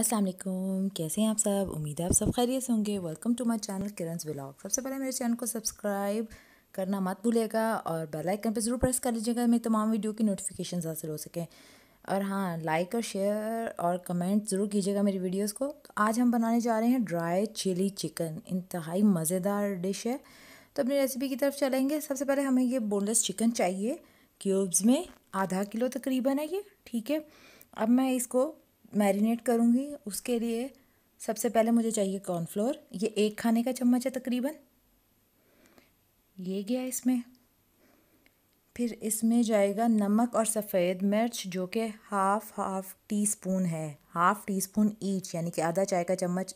अस्सलाम वालेकुम कैसे हैं आप सब उम्मीद है आप सब खैरियत से होंगे welcome to my channel Kiran's blog सबसे पहले मेरे चैनल को सब्सक्राइब करना मत भूलिएगा और बेल आइकन पर ज़रूर प्रेस कर लीजिएगा मेरी तमाम वीडियो की नोटिफिकेशन हासिल हो सकें और हाँ लाइक और शेयर और कमेंट ज़रूर कीजिएगा मेरी वीडियोज़ को तो आज हम बनाने जा रहे हैं ड्राई चिली चिकन इंतहाई मज़ेदार डिश है तो अपनी रेसिपी की तरफ चलेंगे सबसे पहले हमें ये बोनलेस चिकन चाहिए क्यूब्स में आधा किलो तकरीबन है ये ठीक है अब मैं इसको मैरिनेट करूँगी उसके लिए सबसे पहले मुझे चाहिए कॉर्नफ्लोर ये एक खाने का चम्मच है तकरीबन ये गया इसमें फिर इसमें जाएगा नमक और सफ़ेद मिर्च जो कि हाफ़ हाफ़ टी स्पून है हाफ़ टी स्पून ईच यानी कि आधा चाय का चम्मच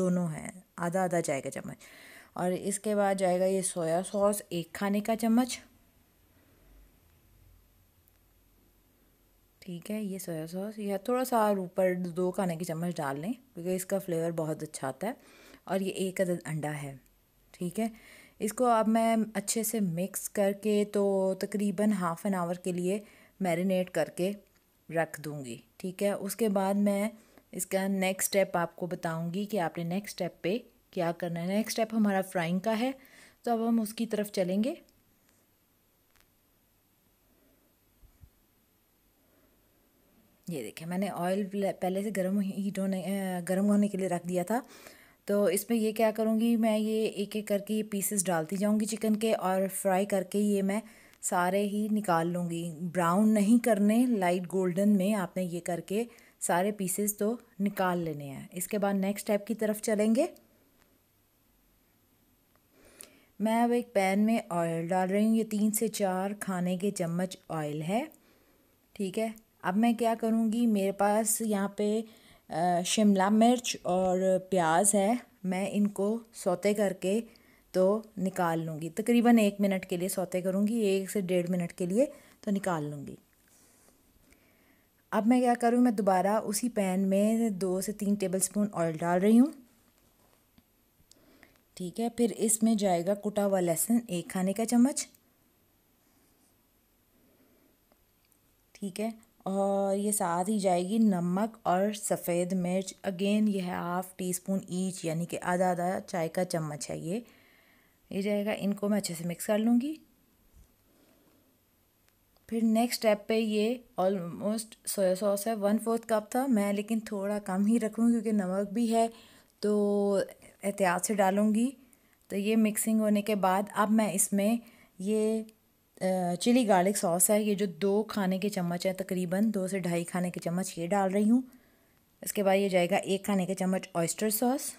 दोनों हैं आधा आधा चाय का चम्मच और इसके बाद जाएगा ये सोया सॉस एक खाने का चम्मच ठीक है ये सोया सॉस या थोड़ा सा और ऊपर दो खाने की चम्मच डाल लें क्योंकि इसका फ्लेवर बहुत अच्छा आता है और ये एक अदद अंडा है ठीक है इसको अब मैं अच्छे से मिक्स करके तो तकरीबन हाफ़ एन आवर के लिए मैरिनेट करके रख दूँगी ठीक है उसके बाद मैं इसका नेक्स्ट स्टेप आपको बताऊँगी कि आपने नेक्स्ट स्टेप पर क्या करना है नेक्स्ट स्टेप हमारा फ्राइंग का है तो अब हम उसकी तरफ चलेंगे ये देखिए मैंने ऑयल पहले से गर्म हीट होने गर्म होने के लिए रख दिया था तो इसमें ये क्या करूँगी मैं ये एक एक करके ये पीसेस डालती जाऊँगी चिकन के और फ्राई करके ये मैं सारे ही निकाल लूँगी ब्राउन नहीं करने लाइट गोल्डन में आपने ये करके सारे पीसेस तो निकाल लेने हैं इसके बाद नेक्स्ट स्टेप की तरफ चलेंगे मैं अब एक पैन में ऑयल डाल रही हूँ ये तीन से चार खाने के चम्मच ऑयल है ठीक है अब मैं क्या करूँगी मेरे पास यहाँ पे शिमला मिर्च और प्याज है मैं इनको सौते करके तो निकाल लूँगी तकरीबन एक मिनट के लिए सौते करूँगी एक से डेढ़ मिनट के लिए तो निकाल लूँगी अब मैं क्या करूँ मैं दोबारा उसी पैन में दो से तीन टेबल स्पून ऑयल डाल रही हूँ ठीक है फिर इसमें जाएगा कुटा हुआ लहसुन एक खाने का चम्मच ठीक है और ये साथ ही जाएगी नमक और सफ़ेद मिर्च अगेन ये है हाफ़ टी स्पून ईच यानी कि आधा आधा चाय का चम्मच है ये ये जाएगा इनको मैं अच्छे से मिक्स कर लूँगी फिर नेक्स्ट स्टेप पे ये ऑलमोस्ट सोया सॉस है वन फोर्थ कप था मैं लेकिन थोड़ा कम ही रखूँगी क्योंकि नमक भी है तो एहतियात से डालूँगी तो ये मिक्सिंग होने के बाद अब मैं इसमें ये चिली गार्लिक सॉस है ये जो दो खाने के चम्मच है तकरीबन दो से ढाई खाने के चम्मच ये डाल रही हूँ इसके बाद ये जाएगा एक खाने के चम्मच ऑयस्टर सॉस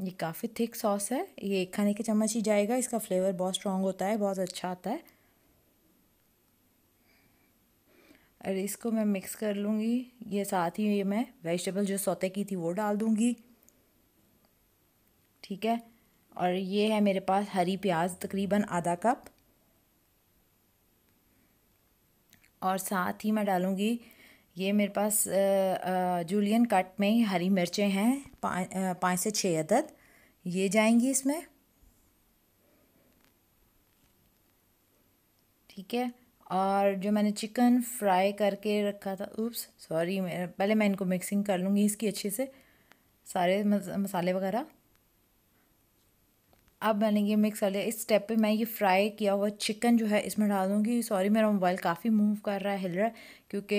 ये काफ़ी थिक सॉस है ये एक खाने के चम्मच ही जाएगा इसका फ्लेवर बहुत स्ट्रॉन्ग होता है बहुत अच्छा आता है और इसको मैं मिक्स कर लूँगी ये साथ ही ये मैं वेजिटेबल जो सौते की थी वो डाल दूँगी ठीक है और ये है मेरे पास हरी प्याज तकरीबन आधा कप और साथ ही मैं डालूँगी ये मेरे पास जूलियन कट में हरी मिर्चें हैं पाँच से छः अदद ये जाएंगी इसमें ठीक है और जो मैंने चिकन फ्राई करके रखा था उप्स सॉरी पहले मैं इनको मिक्सिंग कर लूँगी इसकी अच्छे से सारे मसाले वगैरह अब मैंने ये मिक्स कर लिया इस स्टेप पे मैं ये फ्राई किया हुआ चिकन जो है इसमें डाल दूँगी सॉरी मेरा मोबाइल काफ़ी मूव कर रहा है हिल रहा है क्योंकि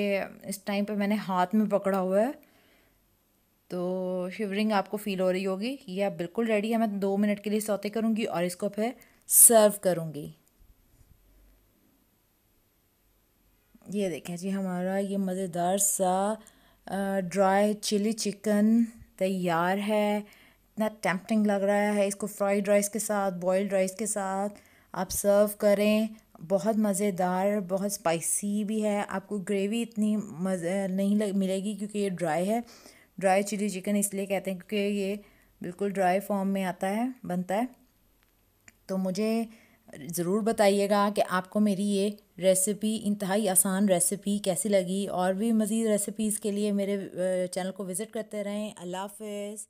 इस टाइम पे मैंने हाथ में पकड़ा हुआ है तो शिवरिंग आपको फील हो रही होगी अब बिल्कुल रेडी है मैं दो मिनट के लिए सौते करूँगी और इसको फिर सर्व करूँगी ये देखें जी हमारा ये मज़ेदार सा ड्राई चिली चिकन तैयार है इतना टेम्पटिंग लग रहा है इसको फ्राइड राइस के साथ बॉयल्ड राइस के साथ आप सर्व करें बहुत मज़ेदार बहुत स्पाइसी भी है आपको ग्रेवी इतनी मज़े नहीं लग मिलेगी क्योंकि ये ड्राई है ड्राई चिली चिकन इसलिए कहते हैं क्योंकि ये बिल्कुल ड्राई फॉर्म में आता है बनता है तो मुझे ज़रूर बताइएगा कि आपको मेरी ये रेसिपी इंतहाई आसान रेसिपी कैसी लगी और भी मज़ीद रेसिपीज़ के लिए मेरे चैनल को विज़िट करते रहें अल्लाह हाफ